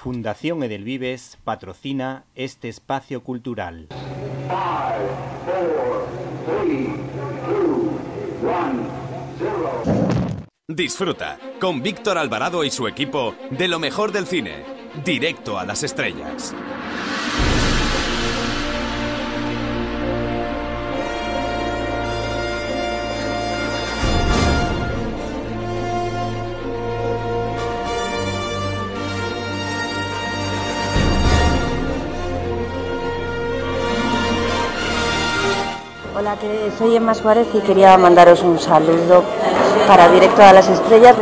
Fundación Edelvives patrocina este espacio cultural. Disfruta con Víctor Alvarado y su equipo de lo mejor del cine, directo a las estrellas. soy Emma Suárez y quería mandaros un saludo para Directo a las Estrellas.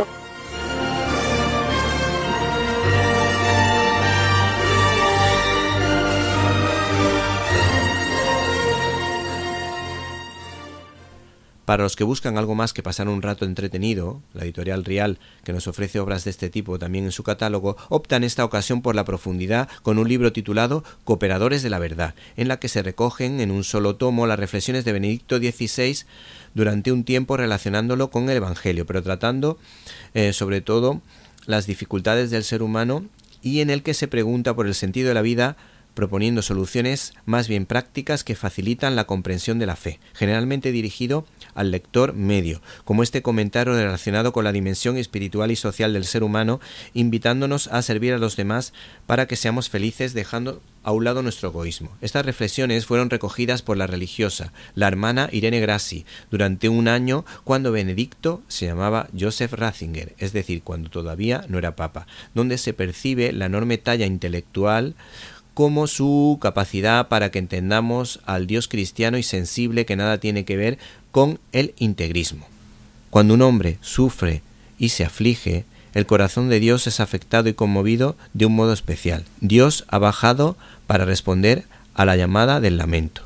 Para los que buscan algo más que pasar un rato entretenido, la editorial Real, que nos ofrece obras de este tipo también en su catálogo, opta en esta ocasión por la profundidad con un libro titulado Cooperadores de la Verdad, en la que se recogen en un solo tomo las reflexiones de Benedicto XVI durante un tiempo relacionándolo con el Evangelio, pero tratando eh, sobre todo las dificultades del ser humano y en el que se pregunta por el sentido de la vida proponiendo soluciones más bien prácticas que facilitan la comprensión de la fe, generalmente dirigido al lector medio, como este comentario relacionado con la dimensión espiritual y social del ser humano, invitándonos a servir a los demás para que seamos felices dejando a un lado nuestro egoísmo. Estas reflexiones fueron recogidas por la religiosa, la hermana Irene Grassi, durante un año cuando Benedicto se llamaba Joseph Ratzinger, es decir, cuando todavía no era papa, donde se percibe la enorme talla intelectual como su capacidad para que entendamos al Dios cristiano y sensible que nada tiene que ver con el integrismo. Cuando un hombre sufre y se aflige, el corazón de Dios es afectado y conmovido de un modo especial. Dios ha bajado para responder a la llamada del lamento.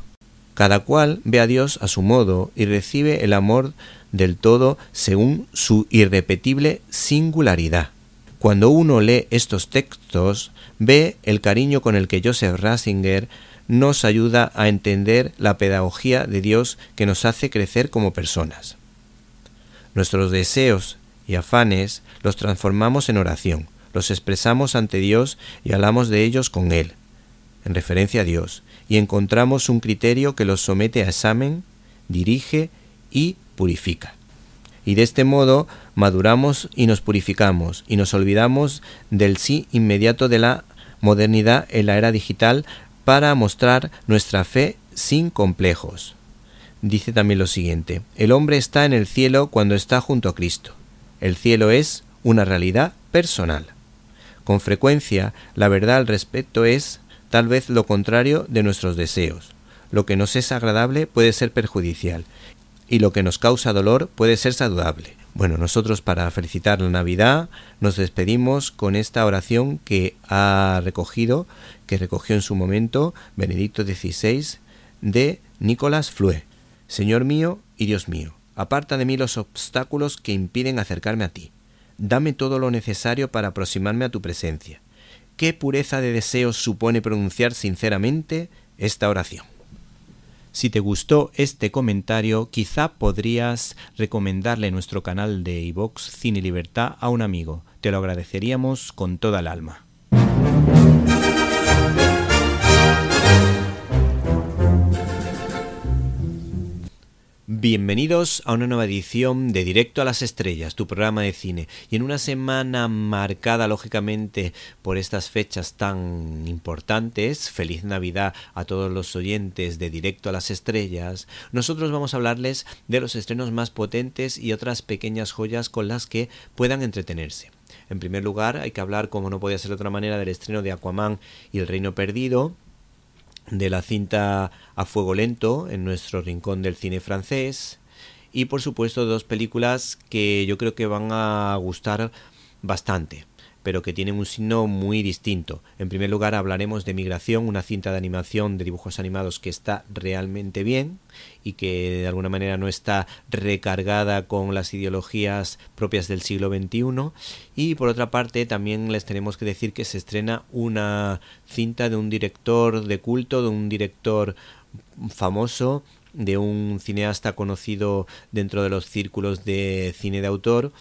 Cada cual ve a Dios a su modo y recibe el amor del todo según su irrepetible singularidad. Cuando uno lee estos textos, ve el cariño con el que Joseph Ratzinger nos ayuda a entender la pedagogía de Dios que nos hace crecer como personas. Nuestros deseos y afanes los transformamos en oración, los expresamos ante Dios y hablamos de ellos con Él, en referencia a Dios, y encontramos un criterio que los somete a examen, dirige y purifica y de este modo maduramos y nos purificamos y nos olvidamos del sí inmediato de la modernidad en la era digital para mostrar nuestra fe sin complejos. Dice también lo siguiente, el hombre está en el cielo cuando está junto a Cristo. El cielo es una realidad personal. Con frecuencia, la verdad al respecto es tal vez lo contrario de nuestros deseos. Lo que nos es agradable puede ser perjudicial y lo que nos causa dolor puede ser saludable. Bueno, nosotros para felicitar la Navidad nos despedimos con esta oración que ha recogido, que recogió en su momento Benedicto XVI de Nicolás Flue. Señor mío y Dios mío, aparta de mí los obstáculos que impiden acercarme a ti. Dame todo lo necesario para aproximarme a tu presencia. Qué pureza de deseos supone pronunciar sinceramente esta oración. Si te gustó este comentario, quizá podrías recomendarle nuestro canal de iVox Cine Libertad a un amigo. Te lo agradeceríamos con toda el alma. Bienvenidos a una nueva edición de Directo a las Estrellas, tu programa de cine. Y en una semana marcada, lógicamente, por estas fechas tan importantes, feliz Navidad a todos los oyentes de Directo a las Estrellas, nosotros vamos a hablarles de los estrenos más potentes y otras pequeñas joyas con las que puedan entretenerse. En primer lugar, hay que hablar, como no podía ser de otra manera, del estreno de Aquaman y El Reino Perdido, de la cinta A Fuego Lento en nuestro rincón del cine francés y por supuesto dos películas que yo creo que van a gustar bastante pero que tiene un signo muy distinto. En primer lugar hablaremos de Migración, una cinta de animación de dibujos animados que está realmente bien y que de alguna manera no está recargada con las ideologías propias del siglo XXI. Y por otra parte también les tenemos que decir que se estrena una cinta de un director de culto, de un director famoso, de un cineasta conocido dentro de los círculos de cine de autor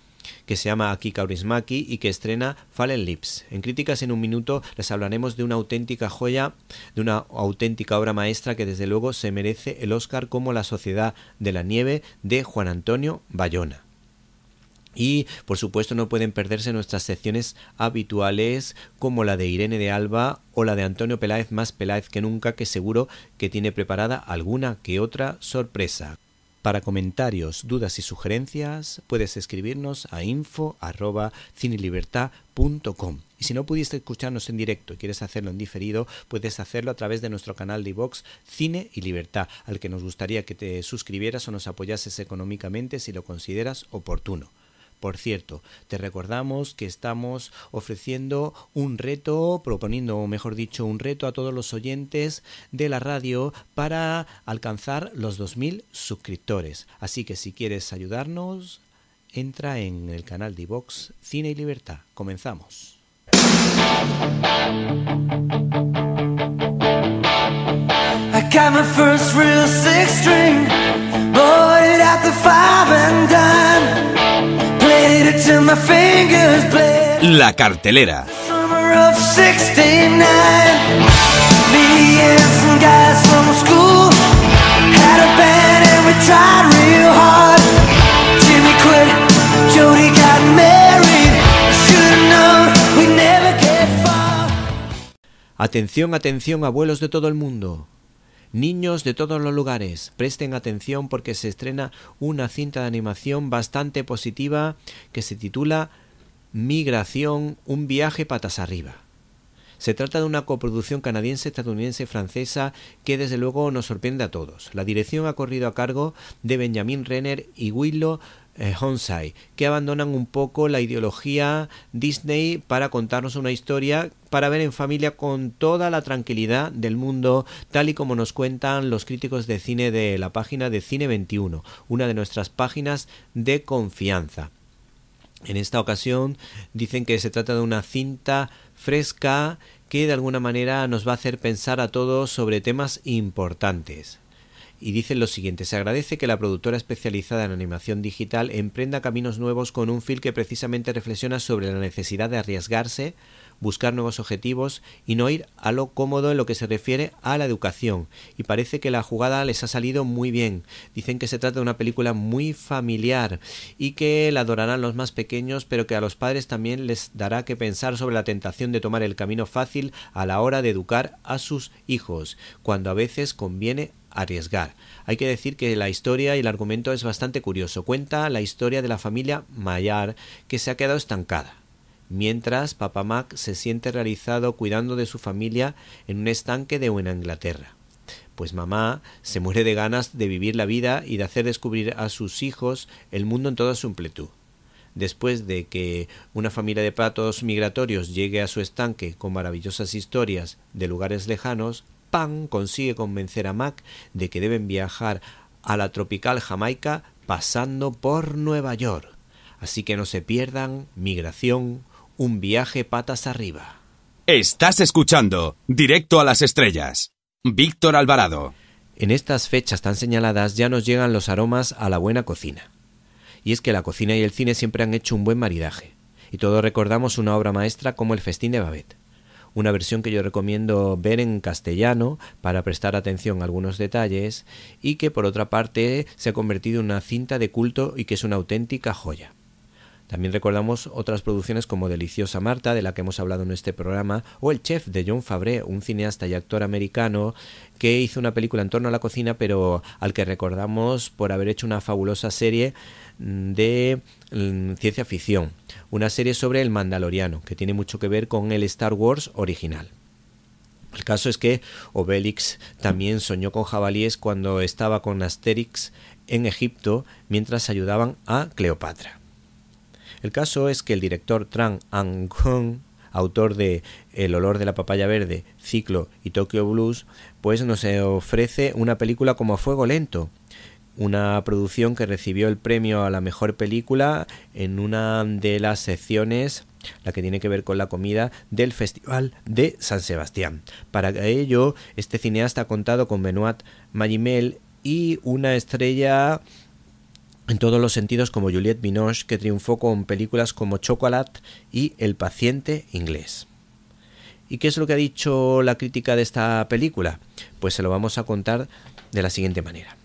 que se llama Aki Kaurismaki y que estrena Fallen Lips. En Críticas en un Minuto les hablaremos de una auténtica joya, de una auténtica obra maestra que desde luego se merece el Oscar como La Sociedad de la Nieve de Juan Antonio Bayona. Y por supuesto no pueden perderse nuestras secciones habituales como la de Irene de Alba o la de Antonio Peláez más Peláez que nunca que seguro que tiene preparada alguna que otra sorpresa. Para comentarios, dudas y sugerencias, puedes escribirnos a info.cinelibertad.com. Y si no pudiste escucharnos en directo y quieres hacerlo en diferido, puedes hacerlo a través de nuestro canal de Vox Cine y Libertad, al que nos gustaría que te suscribieras o nos apoyases económicamente si lo consideras oportuno. Por cierto, te recordamos que estamos ofreciendo un reto, proponiendo, mejor dicho, un reto a todos los oyentes de la radio para alcanzar los 2.000 suscriptores. Así que si quieres ayudarnos, entra en el canal de Vox Cine y Libertad. Comenzamos. I la cartelera. Atención, atención, abuelos de todo el mundo. Niños de todos los lugares, presten atención porque se estrena una cinta de animación bastante positiva que se titula Migración, un viaje patas arriba. Se trata de una coproducción canadiense, estadounidense, francesa que desde luego nos sorprende a todos. La dirección ha corrido a cargo de Benjamin Renner y Willow eh, Honsai, que abandonan un poco la ideología Disney para contarnos una historia para ver en familia con toda la tranquilidad del mundo, tal y como nos cuentan los críticos de cine de la página de Cine 21, una de nuestras páginas de confianza. En esta ocasión dicen que se trata de una cinta fresca que de alguna manera nos va a hacer pensar a todos sobre temas importantes. Y dicen lo siguiente, se agradece que la productora especializada en animación digital emprenda caminos nuevos con un film que precisamente reflexiona sobre la necesidad de arriesgarse, buscar nuevos objetivos y no ir a lo cómodo en lo que se refiere a la educación. Y parece que la jugada les ha salido muy bien. Dicen que se trata de una película muy familiar y que la adorarán los más pequeños, pero que a los padres también les dará que pensar sobre la tentación de tomar el camino fácil a la hora de educar a sus hijos, cuando a veces conviene arriesgar. Hay que decir que la historia y el argumento es bastante curioso. Cuenta la historia de la familia Mayar que se ha quedado estancada mientras Papá Mac se siente realizado cuidando de su familia en un estanque de buena Inglaterra. Pues mamá se muere de ganas de vivir la vida y de hacer descubrir a sus hijos el mundo en toda su amplitud. Después de que una familia de patos migratorios llegue a su estanque con maravillosas historias de lugares lejanos, Pan consigue convencer a Mac de que deben viajar a la tropical Jamaica pasando por Nueva York. Así que no se pierdan Migración un viaje patas arriba. Estás escuchando Directo a las Estrellas. Víctor Alvarado. En estas fechas tan señaladas ya nos llegan los aromas a la buena cocina. Y es que la cocina y el cine siempre han hecho un buen maridaje. Y todos recordamos una obra maestra como El Festín de Babet. Una versión que yo recomiendo ver en castellano para prestar atención a algunos detalles y que por otra parte se ha convertido en una cinta de culto y que es una auténtica joya. También recordamos otras producciones como Deliciosa Marta, de la que hemos hablado en este programa, o El Chef de John Fabre, un cineasta y actor americano que hizo una película en torno a la cocina, pero al que recordamos por haber hecho una fabulosa serie mm, de mm, ciencia ficción, una serie sobre el Mandaloriano, que tiene mucho que ver con el Star Wars original. El caso es que Obélix también soñó con jabalíes cuando estaba con Asterix en Egipto mientras ayudaban a Cleopatra. El caso es que el director Tran Anh autor de El olor de la papaya verde, Ciclo y Tokyo Blues, pues nos ofrece una película como Fuego Lento, una producción que recibió el premio a la mejor película en una de las secciones la que tiene que ver con la comida del Festival de San Sebastián. Para ello, este cineasta ha contado con Benoit Magimel y una estrella en todos los sentidos como Juliette Binoche, que triunfó con películas como Chocolate y El paciente inglés. ¿Y qué es lo que ha dicho la crítica de esta película? Pues se lo vamos a contar de la siguiente manera.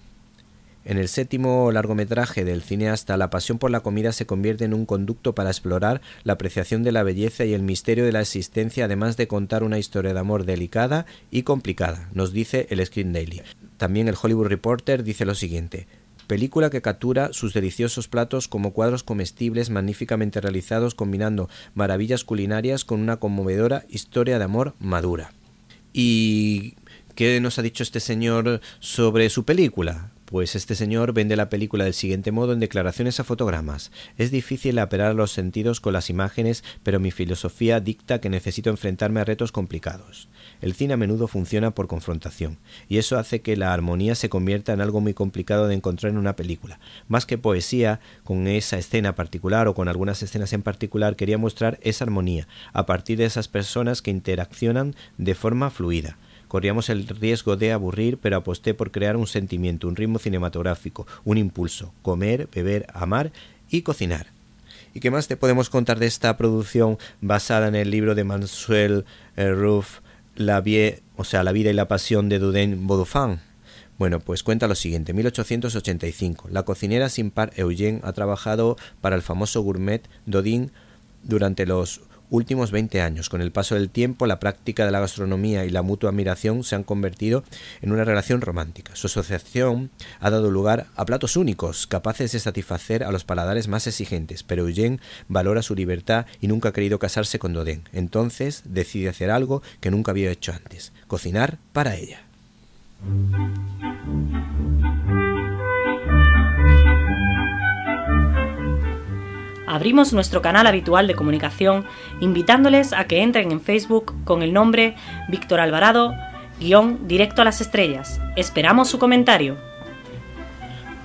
En el séptimo largometraje del cineasta, la pasión por la comida se convierte en un conducto para explorar la apreciación de la belleza y el misterio de la existencia, además de contar una historia de amor delicada y complicada, nos dice el Screen Daily. También el Hollywood Reporter dice lo siguiente, película que captura sus deliciosos platos como cuadros comestibles magníficamente realizados combinando maravillas culinarias con una conmovedora historia de amor madura. ¿Y qué nos ha dicho este señor sobre su película? Pues este señor vende la película del siguiente modo en declaraciones a fotogramas. Es difícil apelar a los sentidos con las imágenes, pero mi filosofía dicta que necesito enfrentarme a retos complicados. El cine a menudo funciona por confrontación, y eso hace que la armonía se convierta en algo muy complicado de encontrar en una película. Más que poesía, con esa escena particular o con algunas escenas en particular, quería mostrar esa armonía, a partir de esas personas que interaccionan de forma fluida. Corríamos el riesgo de aburrir, pero aposté por crear un sentimiento, un ritmo cinematográfico, un impulso, comer, beber, amar y cocinar. ¿Y qué más te podemos contar de esta producción basada en el libro de Manuel eh, Ruff, La, vie, o sea, la vida y la pasión de Duden Bodofan? Bueno, pues cuenta lo siguiente. 1885. La cocinera sin par Eugène ha trabajado para el famoso gourmet Dodin durante los últimos 20 años. Con el paso del tiempo, la práctica de la gastronomía y la mutua admiración se han convertido en una relación romántica. Su asociación ha dado lugar a platos únicos, capaces de satisfacer a los paladares más exigentes, pero Eugene valora su libertad y nunca ha querido casarse con Doden. Entonces decide hacer algo que nunca había hecho antes, cocinar para ella. abrimos nuestro canal habitual de comunicación invitándoles a que entren en Facebook con el nombre Víctor Alvarado, guión directo a las estrellas. Esperamos su comentario.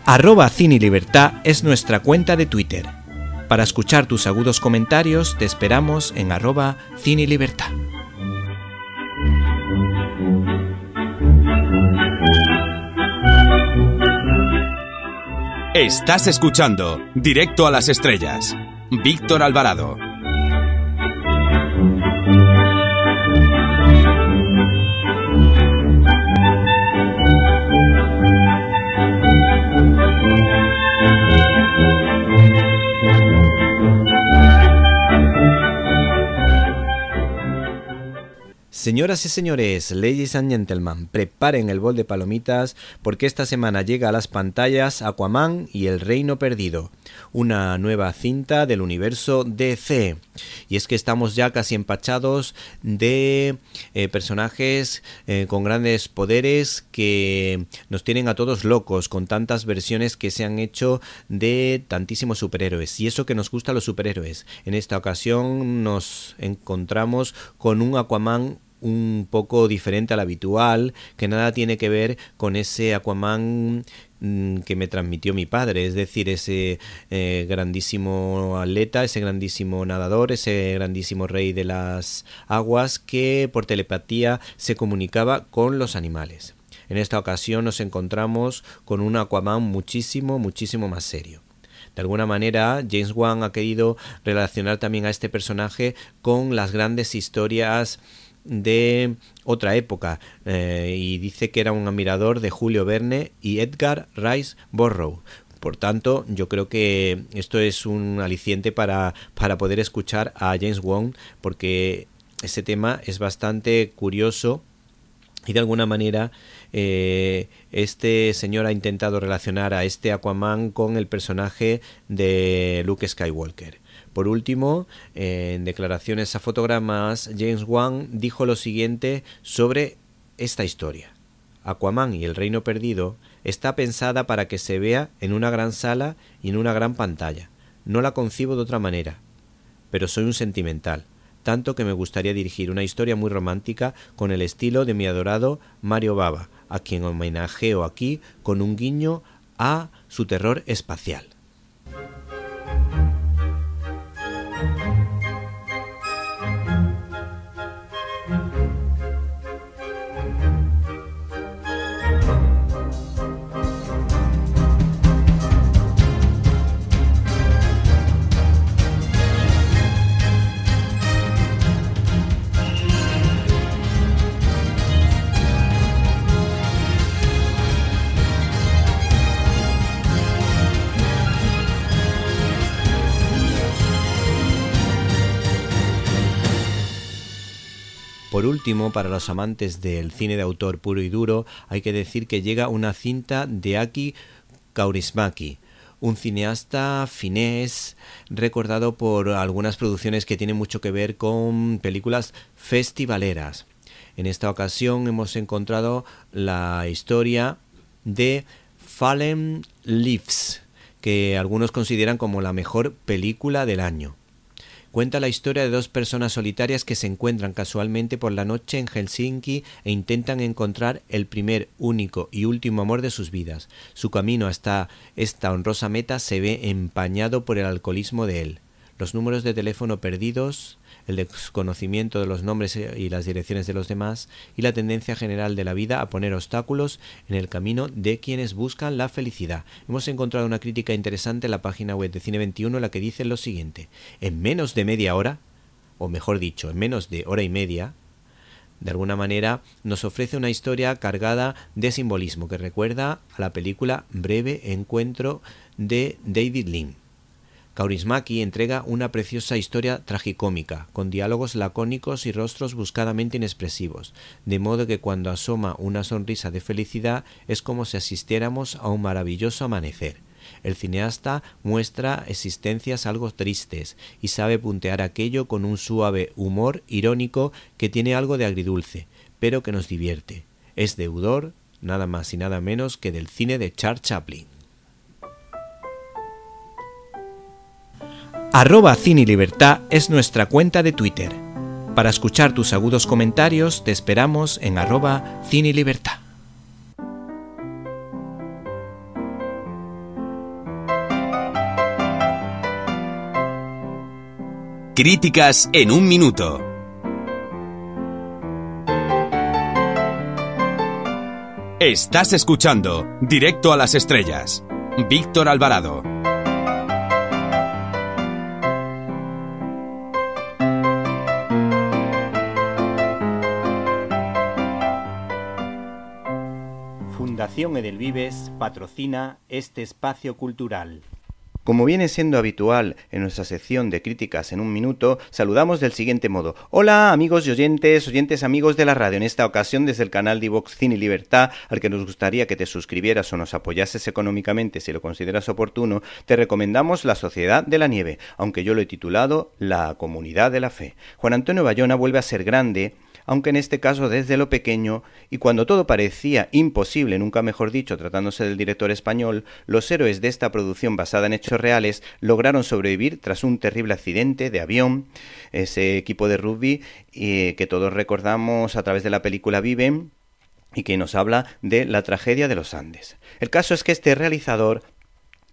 Arroba Cine Libertad es nuestra cuenta de Twitter. Para escuchar tus agudos comentarios te esperamos en arroba Cine Libertad. Estás escuchando Directo a las Estrellas. Víctor Alvarado. Señoras y señores, ladies and gentlemen, preparen el bol de palomitas porque esta semana llega a las pantallas Aquaman y El Reino Perdido, una nueva cinta del universo DC. Y es que estamos ya casi empachados de eh, personajes eh, con grandes poderes que nos tienen a todos locos con tantas versiones que se han hecho de tantísimos superhéroes. Y eso que nos gusta los superhéroes. En esta ocasión nos encontramos con un Aquaman un poco diferente al habitual, que nada tiene que ver con ese Aquaman mm, que me transmitió mi padre, es decir, ese eh, grandísimo atleta, ese grandísimo nadador, ese grandísimo rey de las aguas que por telepatía se comunicaba con los animales. En esta ocasión nos encontramos con un Aquaman muchísimo, muchísimo más serio. De alguna manera, James Wan ha querido relacionar también a este personaje con las grandes historias de otra época eh, y dice que era un admirador de Julio Verne y Edgar Rice Burroughs. Por tanto, yo creo que esto es un aliciente para, para poder escuchar a James Wong porque ese tema es bastante curioso y de alguna manera eh, este señor ha intentado relacionar a este Aquaman con el personaje de Luke Skywalker. Por último, eh, en declaraciones a fotogramas, James Wan dijo lo siguiente sobre esta historia. Aquaman y el Reino Perdido está pensada para que se vea en una gran sala y en una gran pantalla. No la concibo de otra manera. Pero soy un sentimental, tanto que me gustaría dirigir una historia muy romántica con el estilo de mi adorado Mario Baba, a quien homenajeo aquí con un guiño a su terror espacial. Por último, para los amantes del cine de autor puro y duro, hay que decir que llega una cinta de Aki Kaurismaki, un cineasta finés recordado por algunas producciones que tienen mucho que ver con películas festivaleras. En esta ocasión hemos encontrado la historia de Fallen Leaves, que algunos consideran como la mejor película del año. Cuenta la historia de dos personas solitarias que se encuentran casualmente por la noche en Helsinki e intentan encontrar el primer, único y último amor de sus vidas. Su camino hasta esta honrosa meta se ve empañado por el alcoholismo de él. Los números de teléfono perdidos el desconocimiento de los nombres eh, y las direcciones de los demás y la tendencia general de la vida a poner obstáculos en el camino de quienes buscan la felicidad. Hemos encontrado una crítica interesante en la página web de Cine 21 la que dice lo siguiente, en menos de media hora, o mejor dicho, en menos de hora y media, de alguna manera nos ofrece una historia cargada de simbolismo que recuerda a la película Breve Encuentro de David Lynn. Kaurismäki entrega una preciosa historia tragicómica, con diálogos lacónicos y rostros buscadamente inexpresivos, de modo que cuando asoma una sonrisa de felicidad es como si asistiéramos a un maravilloso amanecer. El cineasta muestra existencias algo tristes y sabe puntear aquello con un suave humor irónico que tiene algo de agridulce, pero que nos divierte. Es deudor, nada más y nada menos que del cine de Charles Chaplin. Arroba Cine Libertad es nuestra cuenta de Twitter. Para escuchar tus agudos comentarios te esperamos en arroba Cine Libertad. Críticas en un minuto. Estás escuchando Directo a las Estrellas. Víctor Alvarado. el Vives patrocina este espacio cultural. Como viene siendo habitual en nuestra sección de críticas en un minuto, saludamos del siguiente modo. Hola amigos y oyentes, oyentes amigos de la radio, en esta ocasión desde el canal Divox Cine y Libertad, al que nos gustaría que te suscribieras o nos apoyases económicamente si lo consideras oportuno, te recomendamos La Sociedad de la Nieve, aunque yo lo he titulado La Comunidad de la Fe. Juan Antonio Bayona vuelve a ser grande aunque en este caso desde lo pequeño, y cuando todo parecía imposible, nunca mejor dicho, tratándose del director español, los héroes de esta producción basada en hechos reales lograron sobrevivir tras un terrible accidente de avión, ese equipo de rugby eh, que todos recordamos a través de la película Viven, y que nos habla de la tragedia de los Andes. El caso es que este realizador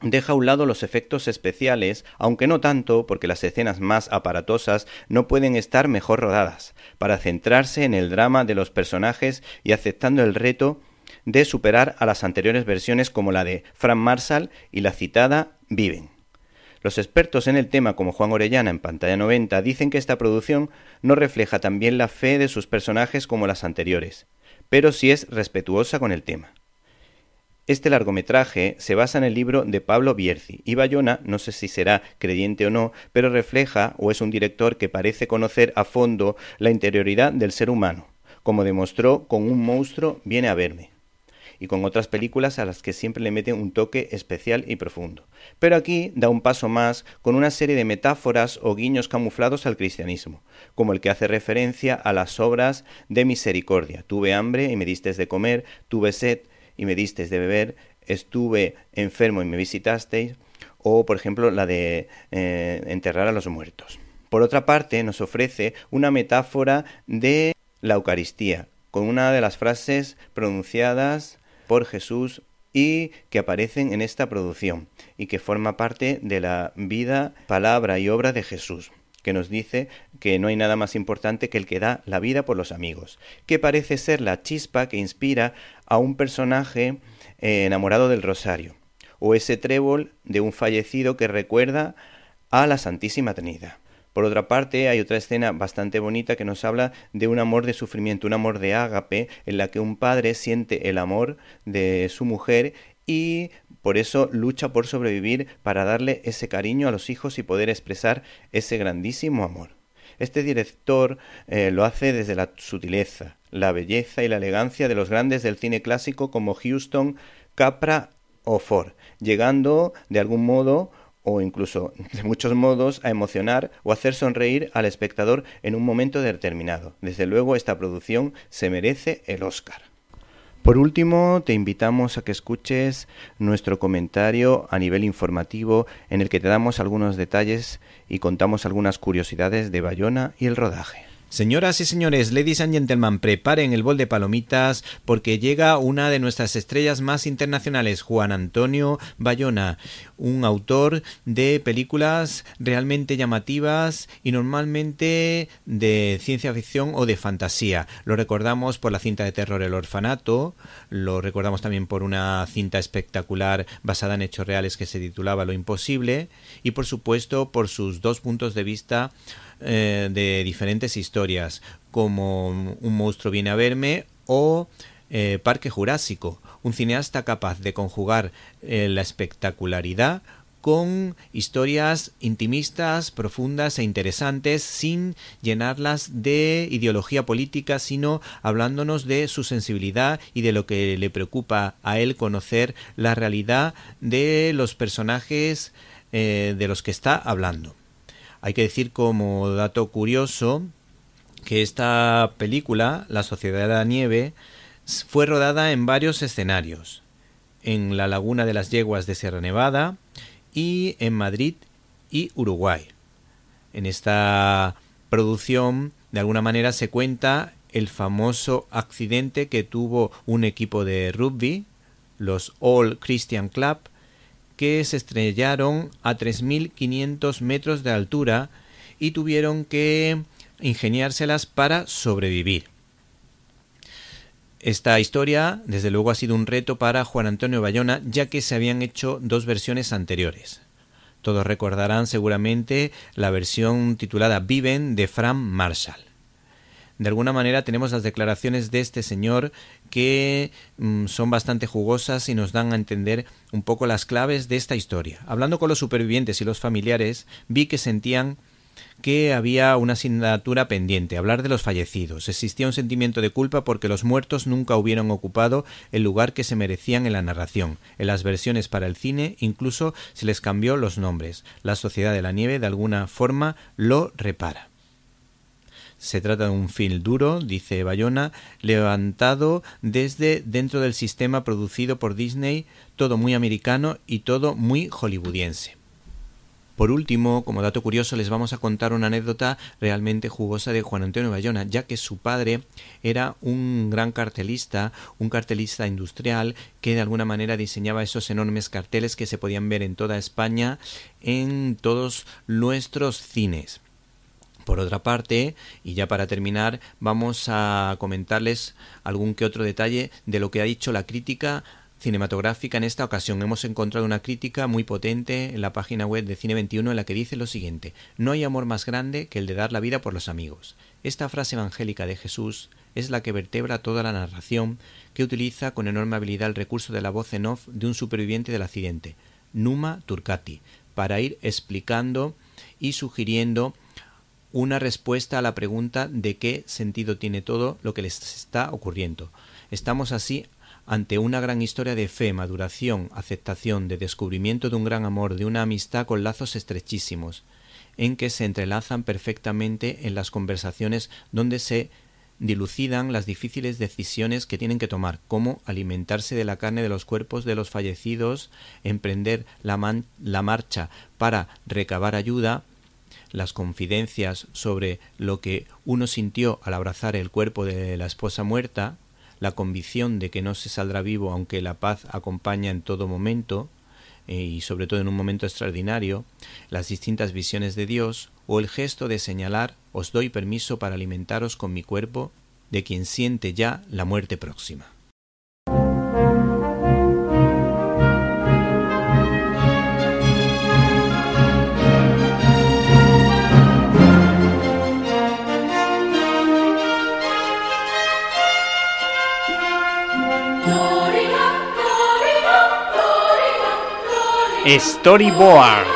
deja a un lado los efectos especiales, aunque no tanto porque las escenas más aparatosas no pueden estar mejor rodadas, para centrarse en el drama de los personajes y aceptando el reto de superar a las anteriores versiones como la de Fran Marshall y la citada Viven. Los expertos en el tema como Juan Orellana en Pantalla 90 dicen que esta producción no refleja tan bien la fe de sus personajes como las anteriores, pero sí es respetuosa con el tema. Este largometraje se basa en el libro de Pablo Bierzi y Bayona, no sé si será creyente o no, pero refleja o es un director que parece conocer a fondo la interioridad del ser humano, como demostró con Un monstruo viene a verme y con otras películas a las que siempre le mete un toque especial y profundo. Pero aquí da un paso más con una serie de metáforas o guiños camuflados al cristianismo, como el que hace referencia a las obras de misericordia. Tuve hambre y me diste de comer, tuve sed, y me disteis de beber, estuve enfermo y me visitasteis, o por ejemplo la de eh, enterrar a los muertos. Por otra parte, nos ofrece una metáfora de la Eucaristía, con una de las frases pronunciadas por Jesús y que aparecen en esta producción, y que forma parte de la vida, palabra y obra de Jesús que nos dice que no hay nada más importante que el que da la vida por los amigos, que parece ser la chispa que inspira a un personaje eh, enamorado del rosario, o ese trébol de un fallecido que recuerda a la Santísima Trinidad. Por otra parte, hay otra escena bastante bonita que nos habla de un amor de sufrimiento, un amor de ágape, en la que un padre siente el amor de su mujer y por eso lucha por sobrevivir para darle ese cariño a los hijos y poder expresar ese grandísimo amor. Este director eh, lo hace desde la sutileza, la belleza y la elegancia de los grandes del cine clásico como Houston, Capra o Ford, llegando de algún modo o incluso de muchos modos a emocionar o hacer sonreír al espectador en un momento determinado. Desde luego esta producción se merece el Oscar. Por último, te invitamos a que escuches nuestro comentario a nivel informativo en el que te damos algunos detalles y contamos algunas curiosidades de Bayona y el rodaje. Señoras y señores, ladies and gentlemen, preparen el bol de palomitas porque llega una de nuestras estrellas más internacionales, Juan Antonio Bayona, un autor de películas realmente llamativas y normalmente de ciencia ficción o de fantasía. Lo recordamos por la cinta de terror El Orfanato, lo recordamos también por una cinta espectacular basada en hechos reales que se titulaba Lo Imposible y por supuesto por sus dos puntos de vista eh, de diferentes historias, como Un monstruo viene a verme o eh, Parque Jurásico, un cineasta capaz de conjugar eh, la espectacularidad con historias intimistas, profundas e interesantes, sin llenarlas de ideología política, sino hablándonos de su sensibilidad y de lo que le preocupa a él conocer la realidad de los personajes de los que está hablando. Hay que decir como dato curioso que esta película, La Sociedad de la Nieve, fue rodada en varios escenarios, en la Laguna de las Yeguas de Sierra Nevada y en Madrid y Uruguay. En esta producción, de alguna manera, se cuenta el famoso accidente que tuvo un equipo de rugby, los All Christian Club, que se estrellaron a 3.500 metros de altura y tuvieron que ingeniárselas para sobrevivir. Esta historia, desde luego, ha sido un reto para Juan Antonio Bayona, ya que se habían hecho dos versiones anteriores. Todos recordarán seguramente la versión titulada Viven de Fran Marshall de alguna manera tenemos las declaraciones de este señor que mm, son bastante jugosas y nos dan a entender un poco las claves de esta historia. Hablando con los supervivientes y los familiares, vi que sentían que había una asignatura pendiente, hablar de los fallecidos. Existía un sentimiento de culpa porque los muertos nunca hubieron ocupado el lugar que se merecían en la narración. En las versiones para el cine incluso se les cambió los nombres. La Sociedad de la Nieve de alguna forma lo repara. Se trata de un film duro, dice Bayona, levantado desde dentro del sistema producido por Disney, todo muy americano y todo muy hollywoodiense. Por último, como dato curioso, les vamos a contar una anécdota realmente jugosa de Juan Antonio Bayona, ya que su padre era un gran cartelista, un cartelista industrial que de alguna manera diseñaba esos enormes carteles que se podían ver en toda España en todos nuestros cines. Por otra parte, y ya para terminar, vamos a comentarles algún que otro detalle de lo que ha dicho la crítica cinematográfica en esta ocasión. Hemos encontrado una crítica muy potente en la página web de Cine 21 en la que dice lo siguiente, no hay amor más grande que el de dar la vida por los amigos. Esta frase evangélica de Jesús es la que vertebra toda la narración, que utiliza con enorme habilidad el recurso de la voz en off de un superviviente del accidente, Numa Turcati, para ir explicando y sugiriendo una respuesta a la pregunta de qué sentido tiene todo lo que les está ocurriendo. Estamos así ante una gran historia de fe, maduración, aceptación, de descubrimiento de un gran amor, de una amistad con lazos estrechísimos, en que se entrelazan perfectamente en las conversaciones donde se dilucidan las difíciles decisiones que tienen que tomar, como alimentarse de la carne de los cuerpos de los fallecidos, emprender la, la marcha para recabar ayuda, las confidencias sobre lo que uno sintió al abrazar el cuerpo de la esposa muerta, la convicción de que no se saldrá vivo aunque la paz acompaña en todo momento, eh, y sobre todo en un momento extraordinario, las distintas visiones de Dios, o el gesto de señalar os doy permiso para alimentaros con mi cuerpo de quien siente ya la muerte próxima. Storyboard.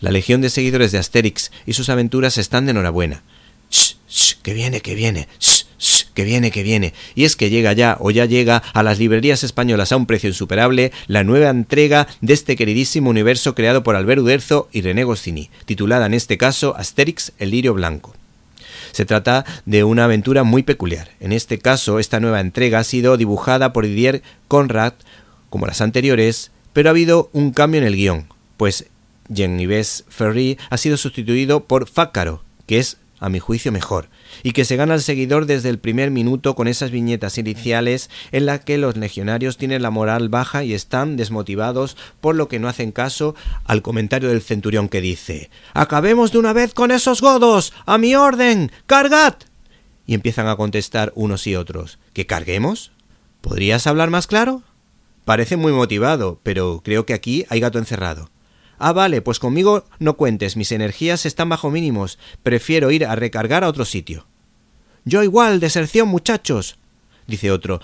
La legión de seguidores de Asterix y sus aventuras están de enhorabuena. ¡Shh, shh, que viene, que viene! ¡Shh, shh, que viene, que viene! Y es que llega ya, o ya llega, a las librerías españolas a un precio insuperable la nueva entrega de este queridísimo universo creado por Albert Uderzo y René Goscinny, titulada en este caso Asterix, el lirio blanco. Se trata de una aventura muy peculiar. En este caso, esta nueva entrega ha sido dibujada por Didier Conrad, como las anteriores, pero ha habido un cambio en el guión, pues Genevieve Ferry ha sido sustituido por Fácaro, que es a mi juicio mejor, y que se gana el seguidor desde el primer minuto con esas viñetas iniciales en las que los legionarios tienen la moral baja y están desmotivados, por lo que no hacen caso al comentario del centurión que dice Acabemos de una vez con esos godos. A mi orden. Cargad. Y empiezan a contestar unos y otros. ¿Que carguemos? ¿Podrías hablar más claro? Parece muy motivado, pero creo que aquí hay gato encerrado. Ah, vale, pues conmigo no cuentes, mis energías están bajo mínimos, prefiero ir a recargar a otro sitio. Yo igual, deserción, muchachos, dice otro.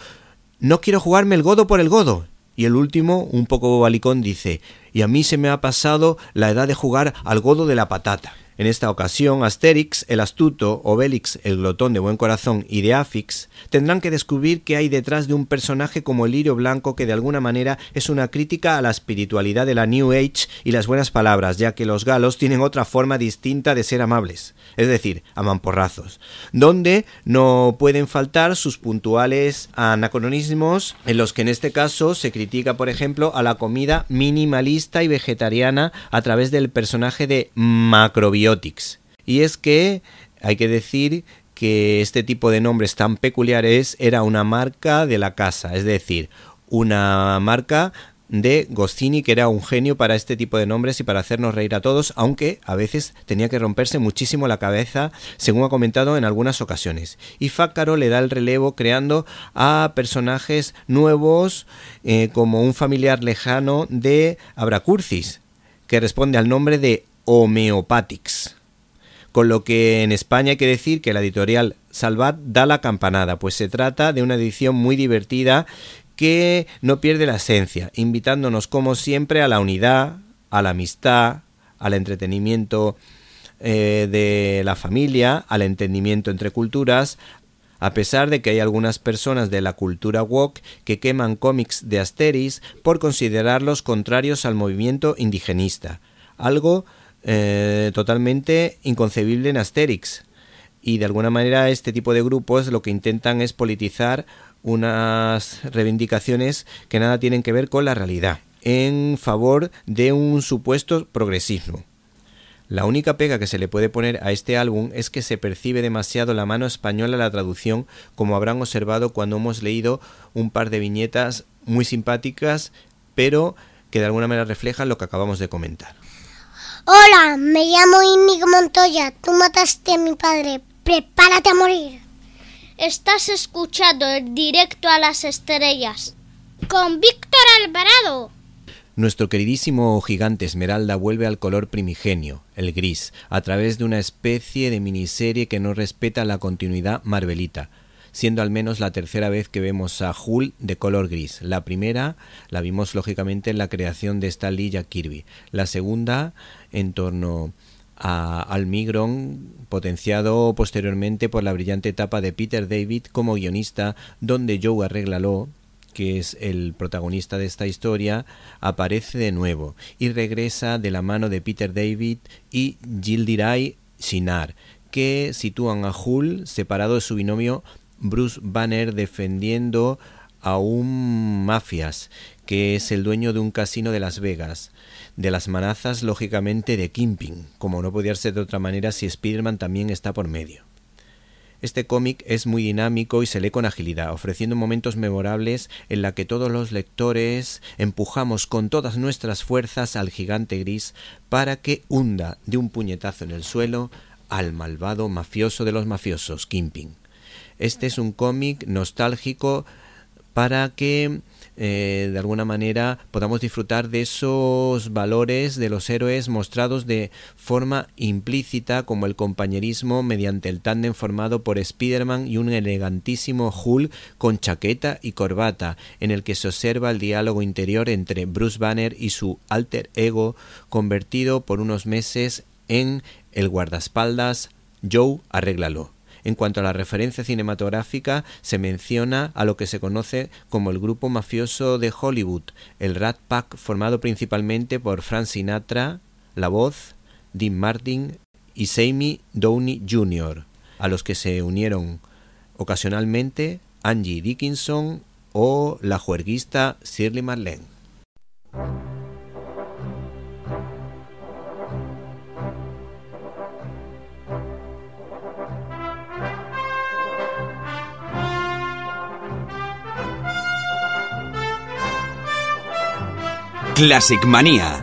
No quiero jugarme el godo por el godo. Y el último, un poco bobalicón, dice, y a mí se me ha pasado la edad de jugar al godo de la patata. En esta ocasión, Asterix, el astuto, Obélix, el glotón de buen corazón y de Afix tendrán que descubrir qué hay detrás de un personaje como el lirio blanco que de alguna manera es una crítica a la espiritualidad de la New Age y las buenas palabras, ya que los galos tienen otra forma distinta de ser amables, es decir, aman porrazos, donde no pueden faltar sus puntuales anacronismos en los que en este caso se critica, por ejemplo, a la comida minimalista y vegetariana a través del personaje de Macrobiota. Y es que hay que decir que este tipo de nombres tan peculiares era una marca de la casa, es decir, una marca de Goscini, que era un genio para este tipo de nombres y para hacernos reír a todos, aunque a veces tenía que romperse muchísimo la cabeza, según ha comentado en algunas ocasiones. Y Fácaro le da el relevo creando a personajes nuevos, eh, como un familiar lejano de Abracurcis, que responde al nombre de homeopátics. Con lo que en España hay que decir que la editorial Salvat da la campanada, pues se trata de una edición muy divertida que no pierde la esencia, invitándonos como siempre a la unidad, a la amistad, al entretenimiento eh, de la familia, al entendimiento entre culturas, a pesar de que hay algunas personas de la cultura wok que queman cómics de Asteris por considerarlos contrarios al movimiento indigenista, algo eh, totalmente inconcebible en Asterix. Y de alguna manera este tipo de grupos lo que intentan es politizar unas reivindicaciones que nada tienen que ver con la realidad, en favor de un supuesto progresismo. La única pega que se le puede poner a este álbum es que se percibe demasiado la mano española a la traducción, como habrán observado cuando hemos leído un par de viñetas muy simpáticas, pero que de alguna manera reflejan lo que acabamos de comentar. Hola, me llamo Inigo Montoya. Tú mataste a mi padre. Prepárate a morir. Estás escuchando el directo a las estrellas con Víctor Alvarado. Nuestro queridísimo gigante Esmeralda vuelve al color primigenio, el gris, a través de una especie de miniserie que no respeta la continuidad marvelita, siendo al menos la tercera vez que vemos a Hul de color gris. La primera la vimos lógicamente en la creación de Stanley lilla Kirby, la segunda en torno a, al potenciado posteriormente por la brillante etapa de Peter David como guionista, donde Joe Arreglalo, que es el protagonista de esta historia, aparece de nuevo y regresa de la mano de Peter David y Gildiray Sinar, que sitúan a Hull separado de su binomio Bruce Banner defendiendo a un mafias que es el dueño de un casino de Las Vegas, de las manazas lógicamente de Kimping, como no podía ser de otra manera si spider también está por medio. Este cómic es muy dinámico y se lee con agilidad, ofreciendo momentos memorables en la que todos los lectores empujamos con todas nuestras fuerzas al gigante gris para que hunda de un puñetazo en el suelo al malvado mafioso de los mafiosos, Kimping. Este es un cómic nostálgico para que eh, de alguna manera podamos disfrutar de esos valores de los héroes mostrados de forma implícita como el compañerismo mediante el tándem formado por Spider-Man y un elegantísimo Hulk con chaqueta y corbata en el que se observa el diálogo interior entre Bruce Banner y su alter ego convertido por unos meses en el guardaespaldas Joe Arréglalo. En cuanto a la referencia cinematográfica, se menciona a lo que se conoce como el grupo mafioso de Hollywood, el Rat Pack, formado principalmente por Frank Sinatra, La Voz, Dean Martin y Sammy Downey Jr., a los que se unieron ocasionalmente Angie Dickinson o la juerguista Shirley Marlene. Classic Manía.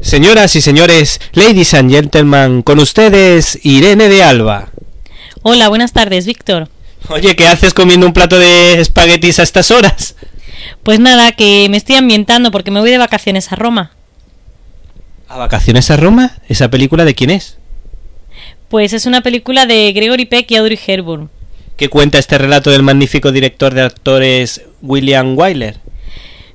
Señoras y señores, ladies and gentlemen, con ustedes Irene de Alba. Hola, buenas tardes, Víctor. Oye, ¿qué haces comiendo un plato de espaguetis a estas horas? Pues nada, que me estoy ambientando porque me voy de vacaciones a Roma. ¿A vacaciones a Roma? ¿Esa película de quién es? Pues es una película de Gregory Peck y Audrey Hepburn. ¿Qué cuenta este relato del magnífico director de actores William Wyler?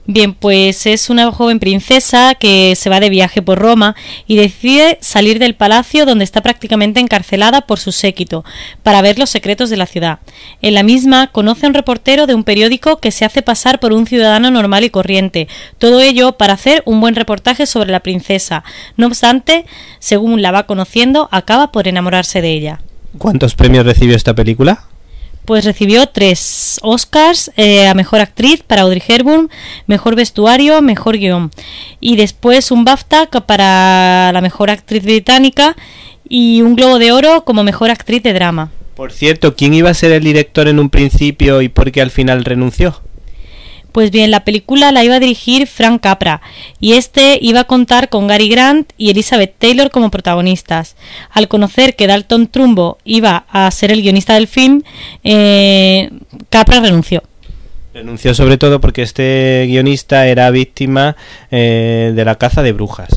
Bien, pues es una joven princesa que se va de viaje por Roma y decide salir del palacio donde está prácticamente encarcelada por su séquito para ver los secretos de la ciudad. En la misma conoce a un reportero de un periódico que se hace pasar por un ciudadano normal y corriente, todo ello para hacer un buen reportaje sobre la princesa. No obstante, según la va conociendo, acaba por enamorarse de ella. ¿Cuántos premios recibió esta película? pues recibió tres Oscars eh, a Mejor Actriz para Audrey Hepburn, Mejor Vestuario, Mejor Guión y después un BAFTA para la Mejor Actriz Británica y un Globo de Oro como Mejor Actriz de Drama. Por cierto, ¿quién iba a ser el director en un principio y por qué al final renunció? Pues bien, la película la iba a dirigir Frank Capra y este iba a contar con Gary Grant y Elizabeth Taylor como protagonistas. Al conocer que Dalton Trumbo iba a ser el guionista del film, eh, Capra renunció. Renunció sobre todo porque este guionista era víctima eh, de la caza de brujas.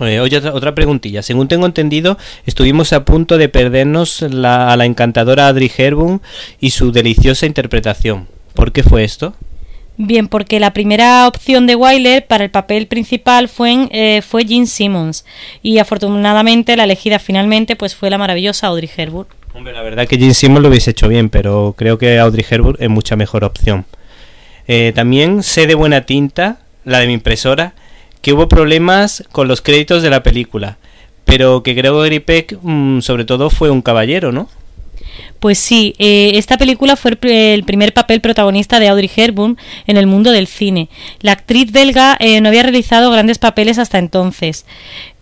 Eh, oye, otra, preguntilla. Según tengo entendido, estuvimos a punto de perdernos a la encantadora Adri Herbum y su deliciosa interpretación. ¿Por qué fue esto? Bien, porque la primera opción de Wyler para el papel principal fue, en, eh, fue Gene Simmons y afortunadamente la elegida finalmente pues fue la maravillosa Audrey Hepburn. Hombre, la verdad que Gene Simmons lo hubiese hecho bien, pero creo que Audrey Herbert es mucha mejor opción. Eh, también sé de buena tinta, la de mi impresora, que hubo problemas con los créditos de la película, pero que Gregory Peck mm, sobre todo fue un caballero, ¿no? Pues sí, eh, esta película fue el primer papel protagonista de Audrey Hepburn en el mundo del cine. La actriz belga eh, no había realizado grandes papeles hasta entonces.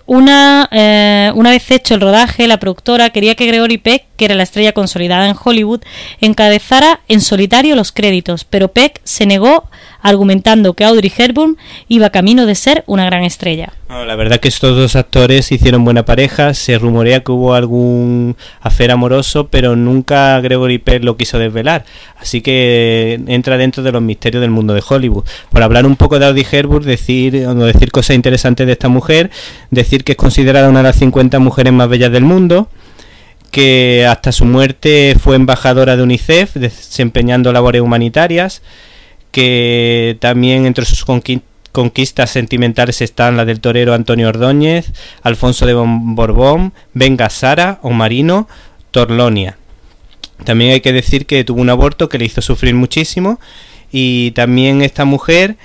Una, eh, una, vez hecho el rodaje, la productora quería que Gregory Peck, que era la estrella consolidada en Hollywood, encabezara en solitario los créditos, pero Peck se negó argumentando que Audrey Hepburn iba camino de ser una gran estrella. la verdad que estos dos actores hicieron buena pareja, se rumorea que hubo algún afer amoroso, pero nunca Gregory Peck lo quiso desvelar, así que entra dentro de los misterios del mundo de Hollywood. Por hablar un poco de Audrey Hepburn, decir, o decir cosas interesantes de esta mujer, decir que es considerada una de las 50 mujeres más bellas del mundo, que hasta su muerte fue embajadora de UNICEF, desempeñando labores humanitarias, que también entre sus conquistas sentimentales están la del torero Antonio Ordóñez, Alfonso de Borbón, Venga Sara o Marino Torlonia. También hay que decir que tuvo un aborto que le hizo sufrir muchísimo y también esta mujer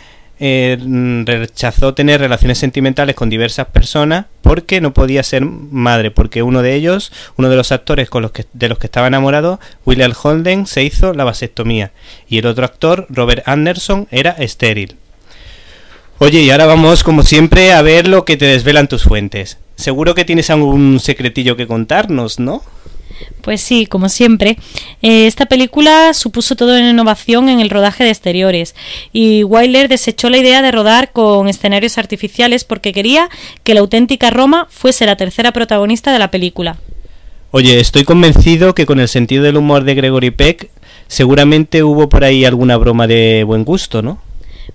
eh, rechazó tener relaciones sentimentales con diversas personas porque no podía ser madre, porque uno de ellos, uno de los actores con los que, de los que estaba enamorado, William Holden, se hizo la vasectomía y el otro actor, Robert Anderson, era estéril. Oye, y ahora vamos, como siempre, a ver lo que te desvelan tus fuentes. Seguro que tienes algún secretillo que contarnos, ¿no? Pues sí, como siempre. Eh, esta película supuso toda una innovación en el rodaje de exteriores y Wyler desechó la idea de rodar con escenarios artificiales porque quería que la auténtica Roma fuese la tercera protagonista de la película. Oye, estoy convencido que con el sentido del humor de Gregory Peck seguramente hubo por ahí alguna broma de buen gusto, ¿no?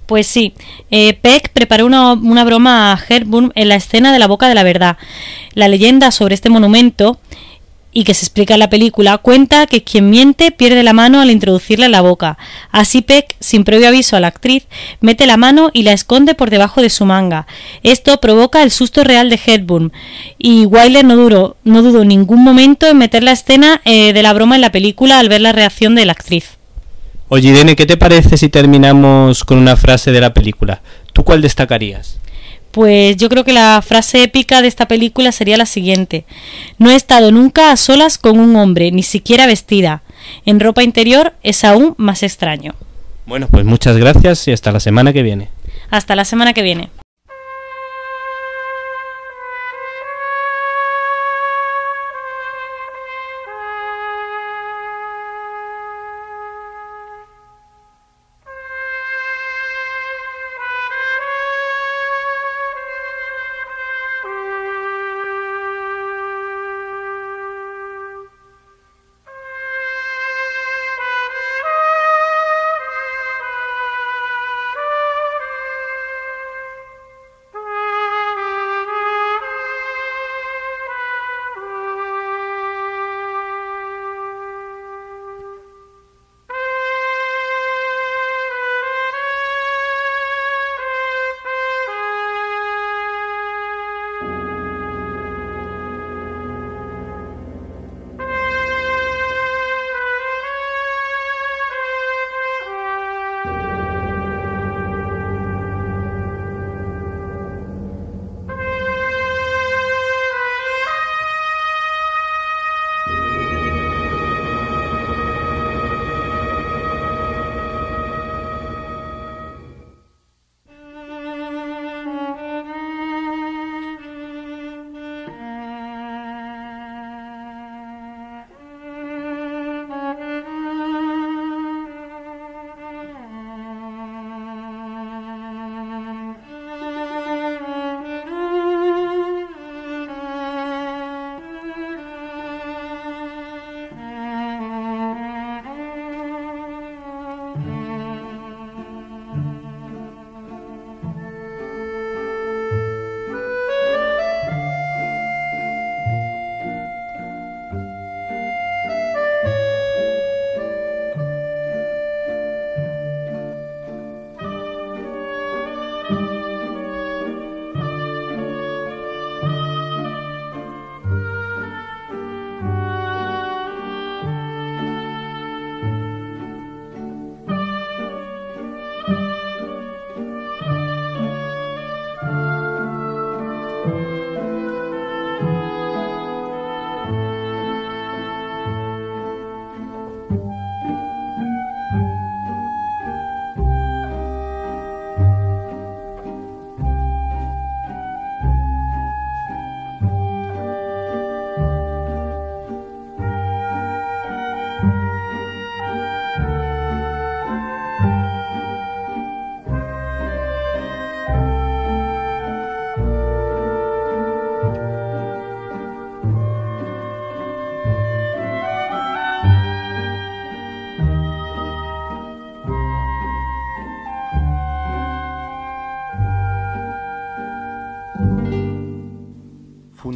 Pues sí, eh, Peck preparó una, broma a Herburn en la escena de la Boca de la Verdad. La leyenda sobre este monumento y que se explica en la película, cuenta que quien miente pierde la mano al introducirla en la boca. Así Peck, sin previo aviso a la actriz, mete la mano y la esconde por debajo de su manga. Esto provoca el susto real de Hepburn y Wyler no, duró, no dudó ningún momento en meter la escena eh, de la broma en la película al ver la reacción de la actriz. Oye, Irene, ¿qué te parece si terminamos con una frase de la película? ¿Tú cuál destacarías? Pues yo creo que la frase épica de esta película sería la siguiente. No he estado nunca a solas con un hombre, ni siquiera vestida. En ropa interior es aún más extraño. Bueno, pues muchas gracias y hasta la semana que viene. Hasta la semana que viene.